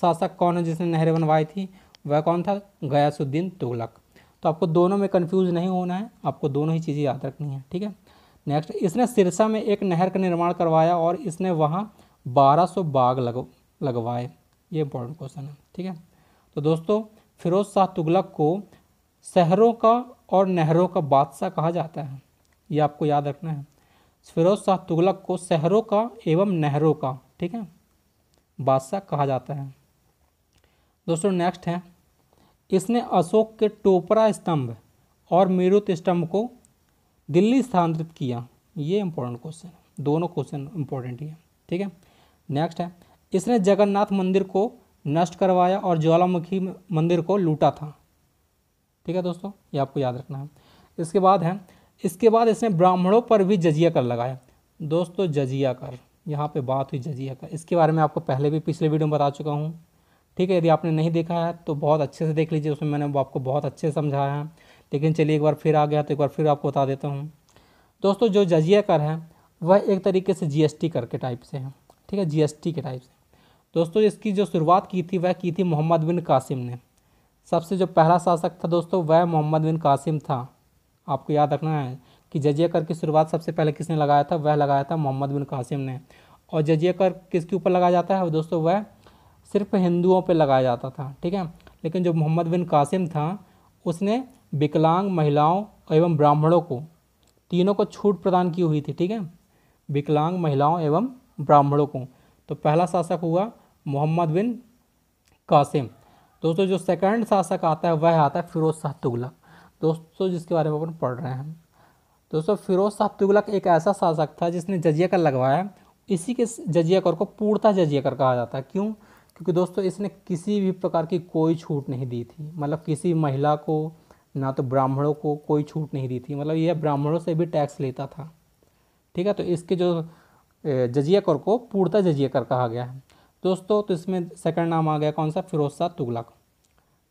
शासक कौन है जिसने नहरें बनवाई थी वह कौन था गयासुद्दीन तुगलक तो आपको दोनों में कन्फ्यूज नहीं होना है आपको दोनों ही चीज़ें याद रखनी है ठीक है नेक्स्ट इसने सिरसा में एक नहर का निर्माण करवाया और इसने वहाँ 1200 बाग लग लगवाए ये इंपॉर्टेंट क्वेश्चन है ठीक है तो दोस्तों फिरोज शाह तुगलक को शहरों का और नहरों का बादशाह कहा जाता है ये आपको याद रखना है फिरोज शाह तुगलक को शहरों का एवं नहरों का ठीक है बादशाह कहा जाता है दोस्तों नेक्स्ट है इसने अशोक के टोपरा स्तंभ और मेरुत स्तंभ को दिल्ली स्थानांतरित किया ये इंपॉर्टेंट क्वेश्चन है दोनों क्वेश्चन इंपॉर्टेंट ही है ठीक है नेक्स्ट है इसने जगन्नाथ मंदिर को नष्ट करवाया और ज्वालामुखी मंदिर को लूटा था ठीक है दोस्तों ये आपको याद रखना है इसके बाद है इसके बाद इसने ब्राह्मणों पर भी जजिया कर लगाया दोस्तों जजिया कर यहाँ पे बात हुई जजिया का इसके बारे में आपको पहले भी पिछले वीडियो में बता चुका हूँ ठीक है यदि आपने नहीं देखा है तो बहुत अच्छे से देख लीजिए उसमें मैंने वो आपको बहुत अच्छे से समझाया है लेकिन चलिए एक बार फिर आ गया तो एक बार फिर आपको बता देता हूँ दोस्तों जो जजिया कर है वह एक तरीके से जी कर के टाइप से है ठीक है जी के टाइप से दोस्तों इसकी जो शुरुआत की थी वह की थी मोहम्मद बिन कासिम ने सबसे जो पहला शासक था दोस्तों वह मोहम्मद बिन कासिम था आपको याद रखना है कि जजिया कर की शुरुआत सबसे पहले किसने लगाया था वह लगाया था मोहम्मद बिन कासिम ने और जजिया कर किसके ऊपर लगाया जाता है दोस्तों वह सिर्फ हिंदुओं पर लगाया जाता था ठीक है लेकिन जो मोहम्मद बिन कासिम था उसने विकलांग महिलाओं एवं ब्राह्मणों को तीनों को छूट प्रदान की हुई थी ठीक है विकलांग महिलाओं एवं ब्राह्मणों को तो पहला शासक हुआ मोहम्मद बिन कासिम दोस्तों जो सेकंड शासक आता है वह आता है फिरोज शाह तुगलक दोस्तों जिसके बारे में अपन पढ़ रहे हैं दोस्तों फिरोज साहब तुगलक एक ऐसा शासक था जिसने जजिया कर लगवाया इसी के जजिया कर को पूर्णता जजिया कर कहा जाता है क्यों क्योंकि दोस्तों इसने किसी भी प्रकार की कोई छूट नहीं दी थी मतलब किसी महिला को ना तो ब्राह्मणों को कोई छूट नहीं दी थी मतलब यह ब्राह्मणों से भी टैक्स लेता था ठीक है तो इसके जो जजिया कर को पूर्णता जजिया कर कहा गया है दोस्तों तो इसमें सेकंड नाम आ गया कौन सा फिरोज शाह तुगलक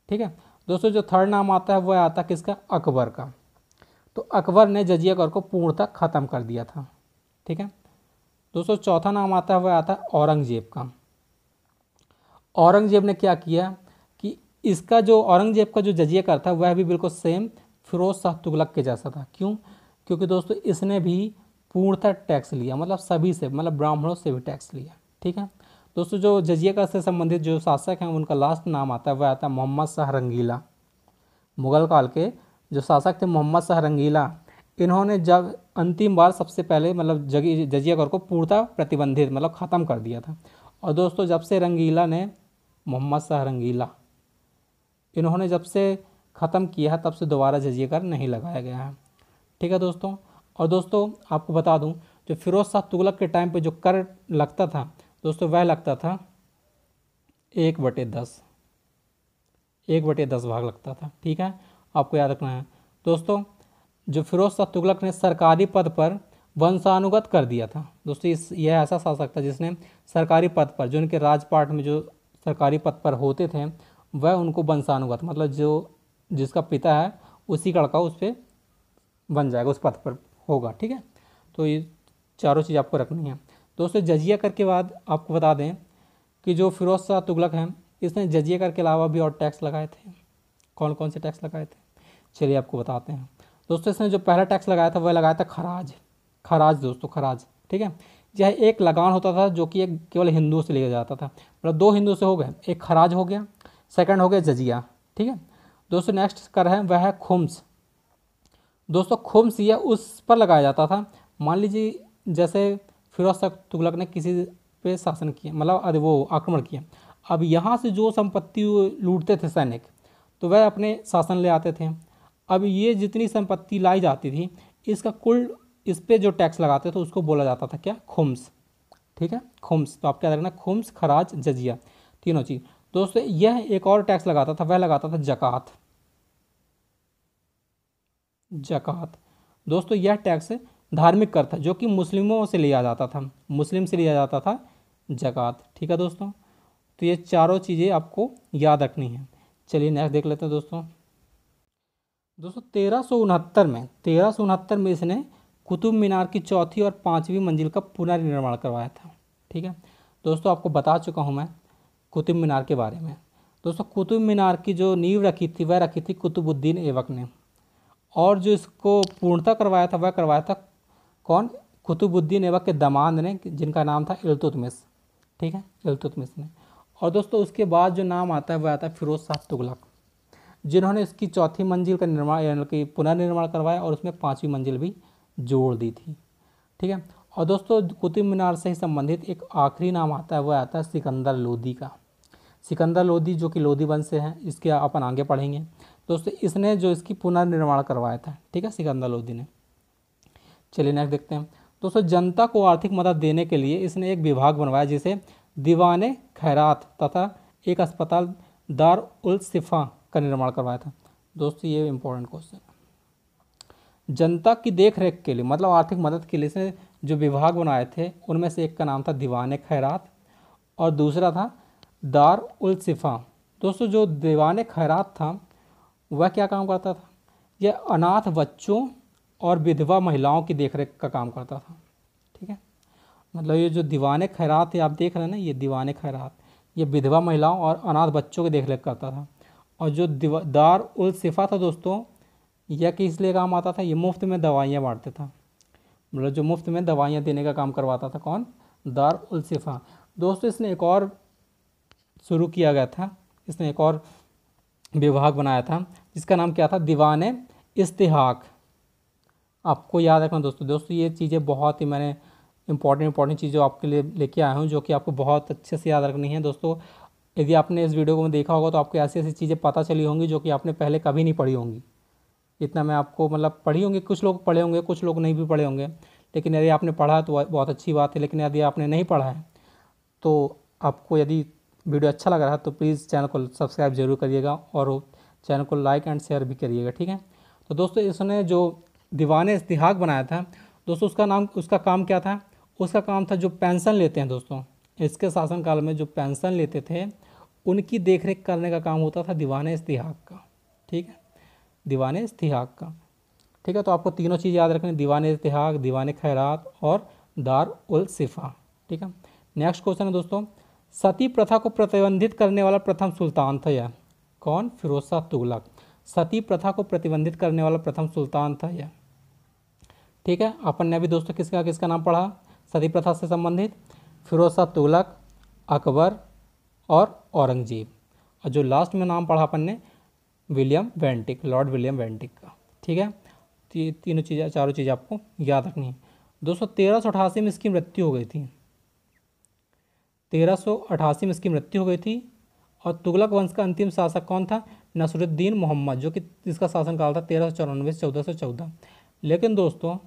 ठीक है दोस्तों जो थर्ड नाम आता है वह आता किसका अकबर का तो अकबर ने जजिया कर को पूर्णतः ख़त्म कर दिया था ठीक है दोस्तों चौथा नाम आता है वह आता है औरंगजेब का औरंगजेब ने क्या किया कि इसका जो औरंगजेब का जो जजिया कर था वह भी बिल्कुल सेम फिरोज शाह तुगलक के जैसा था क्यों क्योंकि दोस्तों इसने भी पूर्णतः टैक्स लिया मतलब सभी से मतलब ब्राह्मणों से भी टैक्स लिया ठीक है दोस्तों जो जजिया कर से संबंधित जो शासक हैं उनका लास्ट नाम आता है वह आता है मोहम्मद शाह रंगीला मुगल काल के जो शासक थे मोहम्मद शाह रंगीला इन्होंने जब अंतिम बार सबसे पहले मतलब जगी जजिया कर को पूर्णतः प्रतिबंधित मतलब ख़त्म कर दिया था और दोस्तों जब से रंगीला ने मोहम्मद शाह रंगीला इन्होंने जब से ख़त्म किया है तब से दोबारा जजिया कर नहीं लगाया गया है ठीक है दोस्तों और दोस्तों आपको बता दूं जो फिरोज़ शाह तुगलक के टाइम पे जो कर लगता था दोस्तों वह लगता था एक बटे दस एक बटे दस भाग लगता था ठीक है आपको याद रखना है दोस्तों जो फिरोज शाह तुगलक ने सरकारी पद पर वंशानुगत कर दिया था दोस्तों इस यह ऐसा शासक था जिसने सरकारी पद पर जो उनके राजपाट में जो सरकारी पद पर होते थे वह उनको वंशानुगत मतलब जो जिसका पिता है उसी का लड़का उस पर बन जाएगा उस पद पर होगा ठीक है तो ये चारों चीज़ आपको रखनी है दोस्तों जजिया कर के बाद आपको बता दें कि जो फिरोज शाह तुगलक हैं इसने जजिया कर के अलावा भी और टैक्स लगाए थे कौन कौन से टैक्स लगाए थे चलिए आपको बताते हैं दोस्तों इसने जो पहला टैक्स लगाया था वह लगाया था खराज खराज दोस्तों खराज ठीक है यह एक लगान होता था जो कि एक केवल हिंदुओं से लिया जाता था मतलब दो हिंदुओं से हो गए एक खराज हो गया सेकंड हो गया जजिया ठीक है दोस्तों नेक्स्ट कर रहे हैं वह है खुम्स दोस्तों खुम्स यह उस पर लगाया जाता था मान लीजिए जैसे फिरोज शाह तुगलक ने किसी पे शासन किया मतलब अरे वो आक्रमण किया अब यहाँ से जो संपत्ति लूटते थे सैनिक तो वह अपने शासन ले आते थे अब ये जितनी संपत्ति लाई जाती थी इसका कुल इस पर जो टैक्स लगाते थे उसको बोला जाता था क्या खुम्स ठीक है खुम्स तो आप क्या रखना खुम्स खराज जजिया तीनों चीज़ दोस्तों यह एक और टैक्स लगाता था वह लगाता था जक़ात जक़ात दोस्तों यह टैक्स धार्मिक कर था जो कि मुस्लिमों से लिया जाता था मुस्लिम से लिया जाता था जक़ात ठीक है दोस्तों तो ये चारों चीज़ें आपको याद रखनी है चलिए नेक्स्ट देख लेते हैं दोस्तों दोस्तों तेरह में तेरह में इसने कुतुब मीनार की चौथी और पाँचवीं मंजिल का पुनर्निर्माण करवाया था ठीक है दोस्तों आपको बता चुका हूँ मैं कुतुब मीनार के बारे में दोस्तों कुतुब मीनार की जो नींव रखी थी वह रखी थी कुतुबुद्दीन ऐबक ने और जो इसको पूर्णता करवाया था वह करवाया था कौन कुतुबुद्दीन ऐबक के दमांद ने जिनका नाम था इलतुतमिस ठीक है इलतुतमिस ने और दोस्तों उसके बाद जो नाम आता है वह आता है फिरोज शाह तुगलक जिन्होंने इसकी चौथी मंजिल का निर्माण यानी कि पुनर्निर्माण करवाया और उसमें पाँचवीं मंजिल भी जोड़ दी थी ठीक है और दोस्तों कुतुब मीनार से ही संबंधित एक आखिरी नाम आता है वह आता है सिकंदर लोधी का सिकंदर लोधी जो कि लोधी वंश से हैं इसके अपन आगे पढ़ेंगे दोस्तों इसने जो इसकी पुनर्निर्माण करवाया था ठीक है सिकंदर लोधी ने चलिए नेक्स्ट देखते हैं दोस्तों जनता को आर्थिक मदद देने के लिए इसने एक विभाग बनवाया जिसे दीवाने खैरात तथा एक अस्पताल दार उल सिफा का निर्माण करवाया था दोस्तों ये इम्पोर्टेंट क्वेश्चन जनता की देख रेख के लिए मतलब आर्थिक मदद के लिए से जो विभाग बनाए थे उनमें से एक का नाम था दीवान खैरात और दूसरा था दार उल सिफा दोस्तों जो दीवान खैरात था वह क्या काम करता था यह अनाथ बच्चों और विधवा महिलाओं की देखरेख का काम करता था मतलब ये जो दीवान खैरात है आप देख रहे हैं ना ये दीवान खैरात ये विधवा महिलाओं और अनाथ बच्चों की रेख करता था और जो दार उल सिफा था दोस्तों यह कि इसलिए काम आता था ये मुफ्त में दवाइयाँ बांटता था मतलब जो मुफ्त में दवाइयाँ देने का काम करवाता था कौन दार उल सिफा दोस्तों इसने एक और शुरू किया गया था इसने एक और विभाग बनाया था जिसका नाम क्या था दीवान इस्तेहाक आपको याद रखना दोस्तों दोस्तों ये चीज़ें बहुत ही मैंने इंपॉर्टेंट इंपॉर्टेंट चीज़ें आपके लिए लेके आया हूँ जो कि आपको बहुत अच्छे से याद रखनी है दोस्तों यदि आपने इस वीडियो को में देखा होगा तो आपको ऐसी ऐसी चीज़ें पता चली होंगी जो कि आपने पहले कभी नहीं पढ़ी होंगी इतना मैं आपको मतलब पढ़ी होंगी कुछ लोग पढ़े होंगे कुछ लोग नहीं भी पढ़े होंगे लेकिन यदि आपने पढ़ा तो बहुत अच्छी बात है लेकिन यदि आपने नहीं पढ़ा है तो आपको यदि वीडियो अच्छा लग रहा है तो प्लीज़ चैनल को सब्सक्राइब जरूर करिएगा और चैनल को लाइक एंड शेयर भी करिएगा ठीक है तो दोस्तों इसने जो दीवान इस्तिहाक बनाया था दोस्तों उसका नाम उसका काम क्या था उसका काम था जो पेंशन लेते हैं दोस्तों इसके शासनकाल में जो पेंशन लेते थे उनकी देखरेख करने का काम होता था दीवान इस्तिहाक का ठीक है दीवान इस्तिहाक का ठीक है तो आपको तीनों चीज़ याद रखनी दीवान इस्तिहाक दीवान खैरात और दार उल सिफा ठीक है नेक्स्ट क्वेश्चन है दोस्तों सती प्रथा को प्रतिबंधित करने वाला प्रथम सुल्तान था यह कौन फिरोज शाह तुगलक सती प्रथा को प्रतिबंधित करने वाला प्रथम सुल्तान था यह ठीक है अपन ने अभी दोस्तों किसका किसका नाम पढ़ा सती प्रथा से संबंधित फिरोज शाह तुगलक अकबर और औरंगजेब और जो लास्ट में नाम पढ़ा अपन ने William Bentinck Lord William Bentinck का ठीक है ती, तो तीनों चीज़ें चारों चीज़ें आपको याद रखनी है दो सौ तेरह सौ अठासी में इसकी मृत्यु हो गई थी तेरह सौ अठासी में इसकी मृत्यु हो गई थी और तुगलक वंश का अंतिम शासक कौन था नसरुद्दीन मोहम्मद जो कि इसका शासनकाल था तेरह सौ चौरानवे से चौदह सौ चौदह लेकिन दोस्तों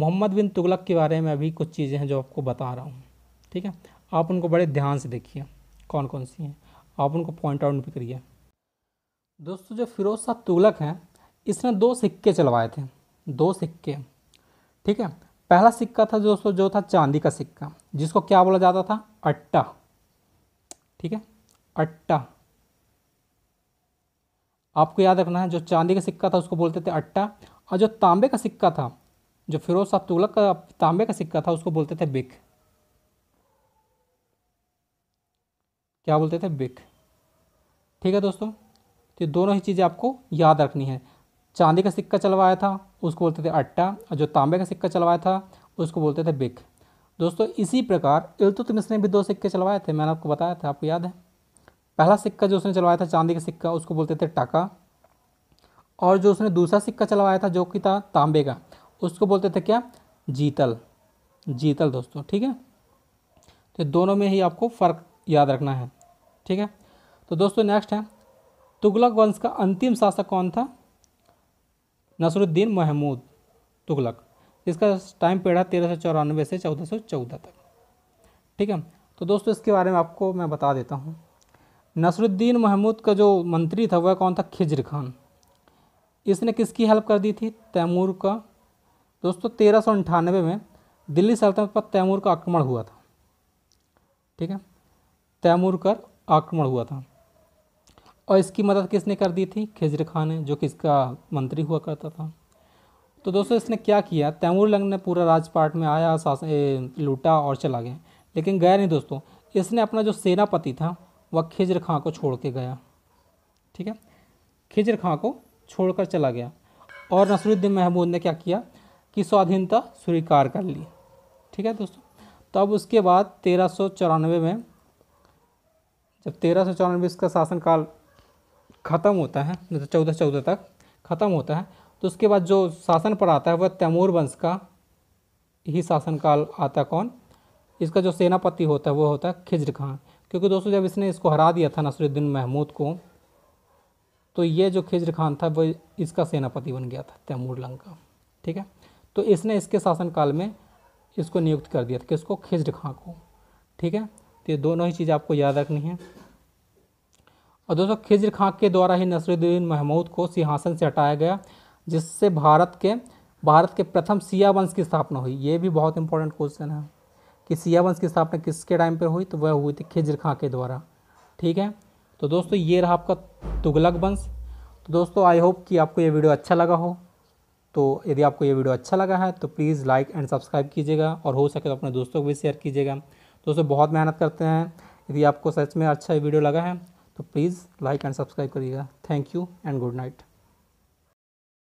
मोहम्मद बिन तुगलक के बारे में अभी कुछ चीज़ें हैं जो आपको बता रहा हूँ ठीक है आप उनको बड़े ध्यान से देखिए कौन कौन सी हैं आप उनको पॉइंट आउट भी करिए दोस्तों जो फिरोज शाह तुगलक हैं इसने दो सिक्के चलवाए थे दो सिक्के ठीक है पहला सिक्का था दोस्तों जो था चांदी का सिक्का जिसको क्या बोला जाता था अट्टा ठीक है अट्टा आपको याद रखना है जो चांदी का सिक्का था उसको बोलते थे अट्टा और जो तांबे का सिक्का था जो फिरोज साहब तुगलक का तांबे का सिक्का था उसको बोलते थे बिक क्या बोलते थे बिक ठीक है दोस्तों तो ये दोनों ही चीज़ें आपको याद रखनी है चांदी का सिक्का चलवाया था उसको बोलते थे अट्टा और जो तांबे का सिक्का चलवाया था उसको बोलते थे बिक दोस्तों इसी प्रकार इल्तुतमिश ने भी दो सिक्के चलवाए थे मैंने आपको बताया था आपको याद है पहला सिक्का जो उसने चलवाया था चांदी का सिक्का उसको बोलते थे टाका और जो उसने दूसरा सिक्का चलवाया था जो कि था तांबे का उसको बोलते थे क्या जीतल जीतल दोस्तों ठीक है तो दोनों में ही आपको फ़र्क याद रखना है ठीक है तो दोस्तों नेक्स्ट है तुगलक वंश का अंतिम शासक कौन था नसरुद्दीन महमूद तुगलक इसका टाइम पीरियड है तेरह सौ चौरानवे से चौदह सौ चौदह तक ठीक है तो दोस्तों इसके बारे में आपको मैं बता देता हूँ नसरुद्दीन महमूद का जो मंत्री था वह कौन था खिजर खान इसने किसकी हेल्प कर दी थी तैमूर का दोस्तों तेरह सौ अंठानवे में दिल्ली सल्तनत पर तैमूर का आक्रमण हुआ था ठीक है तैमूर का आक्रमण हुआ था और इसकी मदद किसने कर दी थी खिजर खान ने जो किसका मंत्री हुआ करता था तो दोस्तों इसने क्या किया तैमूर लंग ने पूरा राजपाट में आया शासन लूटा और चला गया लेकिन गया नहीं दोस्तों इसने अपना जो सेनापति था वह खिजर खां को छोड़ के गया ठीक है खिजर खां को छोड़कर चला गया और नसरुद्दीन महमूद ने क्या किया की स्वाधीनता स्वीकार कर ली ठीक है दोस्तों तब तो उसके बाद तेरह में जब तेरह सौ इसका शासनकाल ख़त्म होता है मतलब चौदह चौदह तक ख़त्म होता है तो उसके बाद जो शासन पर आता है वह तैमूर वंश का ही शासनकाल आता कौन इसका जो सेनापति होता है वो होता है खिजर खान क्योंकि दोस्तों जब इसने इसको हरा दिया था नसरुद्दीन महमूद को तो ये जो खिज्र खान था वो इसका सेनापति बन गया था तैमूर लंग का ठीक है तो इसने इसके शासनकाल में इसको नियुक्त कर दिया था किसको खिजड खां को ठीक है तो ये दोनों ही चीज़ आपको याद रखनी है और दोस्तों खिजर खां के द्वारा ही नसरुद्दीन महमूद को सिंहासन से हटाया गया जिससे भारत के भारत के प्रथम सिया वंश की स्थापना हुई ये भी बहुत इंपॉर्टेंट क्वेश्चन है कि सिया वंश की स्थापना किसके टाइम पर हुई तो वह हुई थी खिजर खां के द्वारा ठीक है तो दोस्तों ये रहा आपका तुगलक वंश तो दोस्तों आई होप कि आपको ये वीडियो अच्छा लगा हो तो यदि आपको ये वीडियो अच्छा लगा है तो प्लीज़ लाइक एंड सब्सक्राइब कीजिएगा और हो सके तो अपने दोस्तों को भी शेयर कीजिएगा दोस्तों बहुत मेहनत करते हैं यदि आपको सच में अच्छा वीडियो लगा है तो प्लीज़ लाइक एंड सब्सक्राइब करिएगा thank you and good night